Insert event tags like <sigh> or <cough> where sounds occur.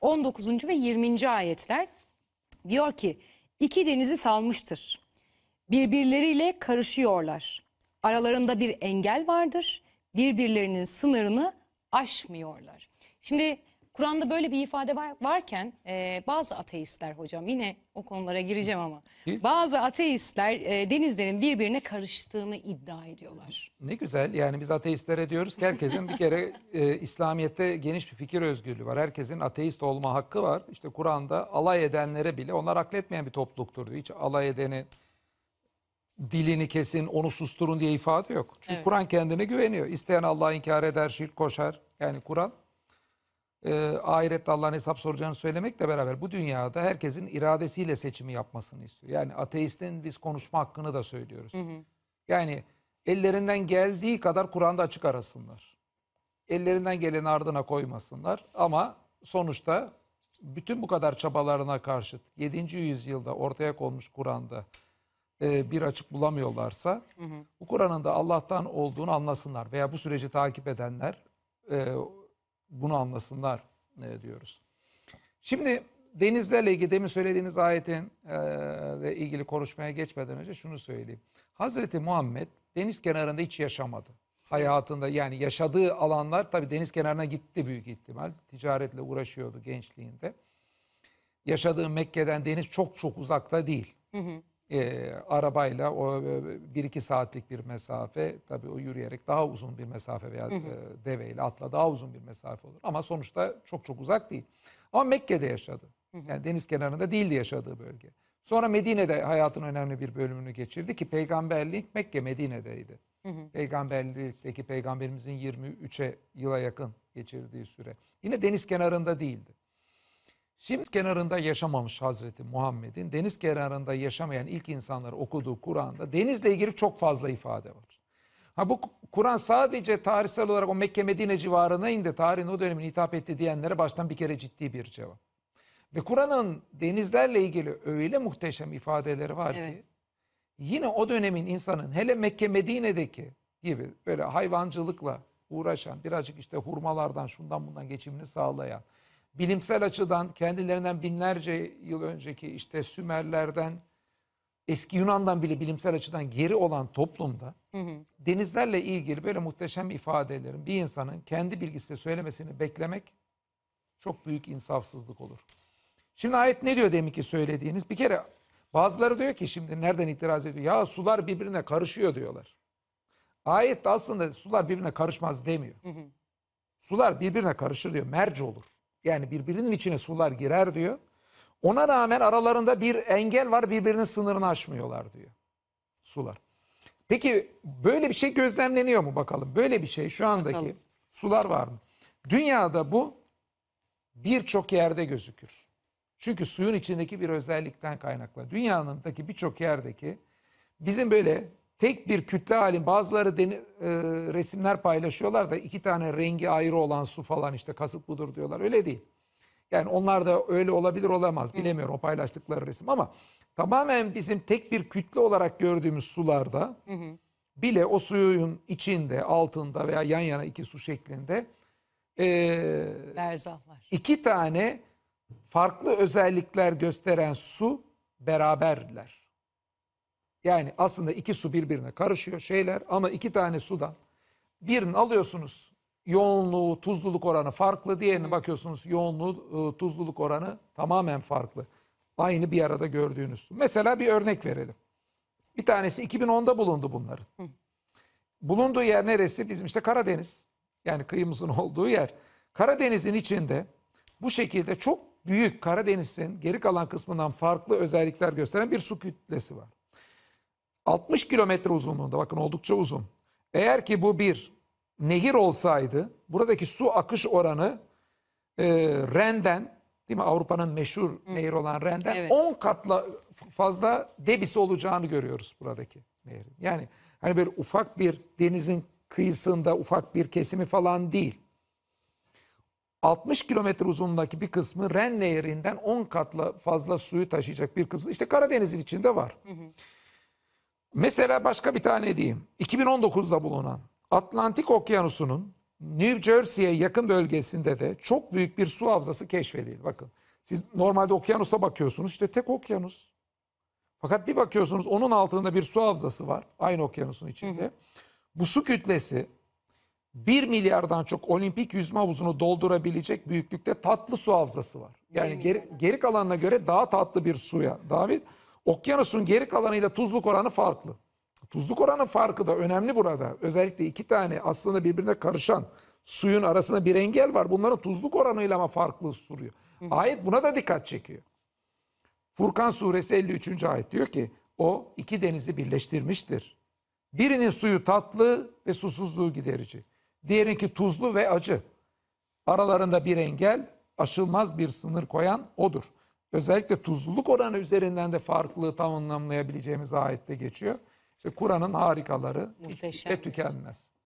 19. ve 20. ayetler diyor ki iki denizi salmıştır. Birbirleriyle karışıyorlar. Aralarında bir engel vardır. Birbirlerinin sınırını aşmıyorlar. Şimdi Kur'an'da böyle bir ifade var, varken e, bazı ateistler hocam yine o konulara gireceğim ama bazı ateistler e, denizlerin birbirine karıştığını iddia ediyorlar. Ne güzel yani biz ateistlere diyoruz ki herkesin bir kere e, İslamiyet'te geniş bir fikir özgürlüğü var. Herkesin ateist olma hakkı var. İşte Kur'an'da alay edenlere bile onlar akletmeyen bir topluluktur diyor. Hiç alay edeni dilini kesin, onu susturun diye ifade yok. Çünkü evet. Kur'an kendine güveniyor. İsteyen Allah'a inkar eder, şirk koşar. Yani Kur'an e, ahirette Allah'ın hesap soracağını söylemekle beraber bu dünyada herkesin iradesiyle seçimi yapmasını istiyor. Yani ateistin biz konuşma hakkını da söylüyoruz. Hı hı. Yani ellerinden geldiği kadar Kur'an'da açık arasınlar. Ellerinden geleni ardına koymasınlar ama sonuçta bütün bu kadar çabalarına karşıt 7. yüzyılda ortaya konmuş Kur'an'da e, bir açık bulamıyorlarsa hı hı. bu Kur'an'ın da Allah'tan olduğunu anlasınlar veya bu süreci takip edenler e, bunu anlasınlar e, diyoruz. Şimdi denizlerle ilgili demin söylediğiniz ayetin e, ile ilgili konuşmaya geçmeden önce şunu söyleyeyim. Hazreti Muhammed deniz kenarında hiç yaşamadı. Hayatında yani yaşadığı alanlar tabii deniz kenarına gitti büyük ihtimal. Ticaretle uğraşıyordu gençliğinde. Yaşadığı Mekke'den deniz çok çok uzakta değil. Hı hı e, arabayla o e, bir iki saatlik bir mesafe tabii o yürüyerek daha uzun bir mesafe veya hı hı. E, deveyle atla daha uzun bir mesafe olur. Ama sonuçta çok çok uzak değil. Ama Mekke'de yaşadı. Hı hı. Yani deniz kenarında değildi yaşadığı bölge. Sonra Medine'de hayatın önemli bir bölümünü geçirdi ki peygamberlik Mekke Medine'deydi. Hı hı. Peygamberlikteki peygamberimizin 23'e yıla yakın geçirdiği süre. Yine deniz kenarında değildi. Şimdi kenarında yaşamamış Hazreti Muhammed'in deniz kenarında yaşamayan ilk insanları okuduğu Kur'an'da denizle ilgili çok fazla ifade var. Ha bu Kur'an sadece tarihsel olarak o Mekke Medine civarına indi. Tarihin o dönemini hitap etti diyenlere baştan bir kere ciddi bir cevap. Ve Kur'an'ın denizlerle ilgili öyle muhteşem ifadeleri var evet. ki yine o dönemin insanın hele Mekke Medine'deki gibi böyle hayvancılıkla uğraşan birazcık işte hurmalardan şundan bundan geçimini sağlayan bilimsel açıdan kendilerinden binlerce yıl önceki işte Sümerlerden eski Yunan'dan bile bilimsel açıdan geri olan toplumda hı hı. denizlerle ilgili böyle muhteşem ifadelerin bir insanın kendi bilgisiyle söylemesini beklemek çok büyük insafsızlık olur. Şimdi ayet ne diyor demin ki söylediğiniz? Bir kere bazıları diyor ki şimdi nereden itiraz ediyor? Ya sular birbirine karışıyor diyorlar. Ayet de aslında sular birbirine karışmaz demiyor. Hı hı. Sular birbirine karışır diyor. Merci olur. Yani birbirinin içine sular girer diyor. Ona rağmen aralarında bir engel var birbirinin sınırını aşmıyorlar diyor sular. Peki böyle bir şey gözlemleniyor mu bakalım? Böyle bir şey şu andaki bakalım. sular var mı? Dünyada bu birçok yerde gözükür. Çünkü suyun içindeki bir özellikten kaynaklı. Dünyanındaki birçok yerdeki bizim böyle tek bir kütle halin bazıları deni, e, resimler paylaşıyorlar da iki tane rengi ayrı olan su falan işte kasıt budur diyorlar. Öyle değil. Yani onlar da öyle olabilir olamaz bilemiyorum o paylaştıkları resim ama tamamen bizim tek bir kütle olarak gördüğümüz sularda hı hı. bile o suyun içinde altında veya yan yana iki su şeklinde e, Berzahlar. iki tane farklı özellikler gösteren su beraberler. Yani aslında iki su birbirine karışıyor şeyler ama iki tane sudan birini alıyorsunuz yoğunluğu, tuzluluk oranı farklı. Diğerine bakıyorsunuz yoğunluğu, ıı, tuzluluk oranı tamamen farklı. Aynı bir arada gördüğünüz su. Mesela bir örnek verelim. Bir tanesi 2010'da bulundu bunların. Bulunduğu yer neresi? Bizim işte Karadeniz. Yani kıyımızın <laughs> olduğu yer. Karadeniz'in içinde bu şekilde çok büyük Karadeniz'in geri kalan kısmından farklı özellikler gösteren bir su kütlesi var. 60 kilometre uzunluğunda bakın oldukça uzun. Eğer ki bu bir nehir olsaydı buradaki su akış oranı e, Ren'den değil mi Avrupa'nın meşhur Hı. nehir olan Ren'den evet. 10 katla fazla debisi olacağını görüyoruz buradaki nehrin. Yani hani böyle ufak bir denizin kıyısında ufak bir kesimi falan değil. 60 kilometre uzunluğundaki bir kısmı Ren Nehri'nden 10 katla fazla suyu taşıyacak bir kısmı. İşte Karadeniz'in içinde var. Hı hı. Mesela başka bir tane diyeyim. 2019'da bulunan Atlantik Okyanusu'nun New Jersey'ye yakın bölgesinde de çok büyük bir su havzası keşfedildi. Bakın siz normalde okyanusa bakıyorsunuz işte tek okyanus. Fakat bir bakıyorsunuz onun altında bir su havzası var aynı okyanusun içinde. Hı hı. Bu su kütlesi 1 milyardan çok olimpik yüzme havuzunu doldurabilecek büyüklükte tatlı su havzası var. Yani geri, geri kalanına göre daha tatlı bir suya. David Okyanusun geri kalanıyla tuzluk oranı farklı. Tuzluk oranı farkı da önemli burada. Özellikle iki tane aslında birbirine karışan suyun arasında bir engel var. Bunların tuzluk oranıyla ama farklı duruyor. Ayet buna da dikkat çekiyor. Furkan suresi 53. ayet diyor ki o iki denizi birleştirmiştir. Birinin suyu tatlı ve susuzluğu giderici. Diğerinki tuzlu ve acı. Aralarında bir engel, aşılmaz bir sınır koyan odur özellikle tuzluluk oranı üzerinden de farklılığı tam anlamlayabileceğimiz ayette geçiyor. İşte Kur'an'ın harikaları şey Muhteşem. hiç tükenmez.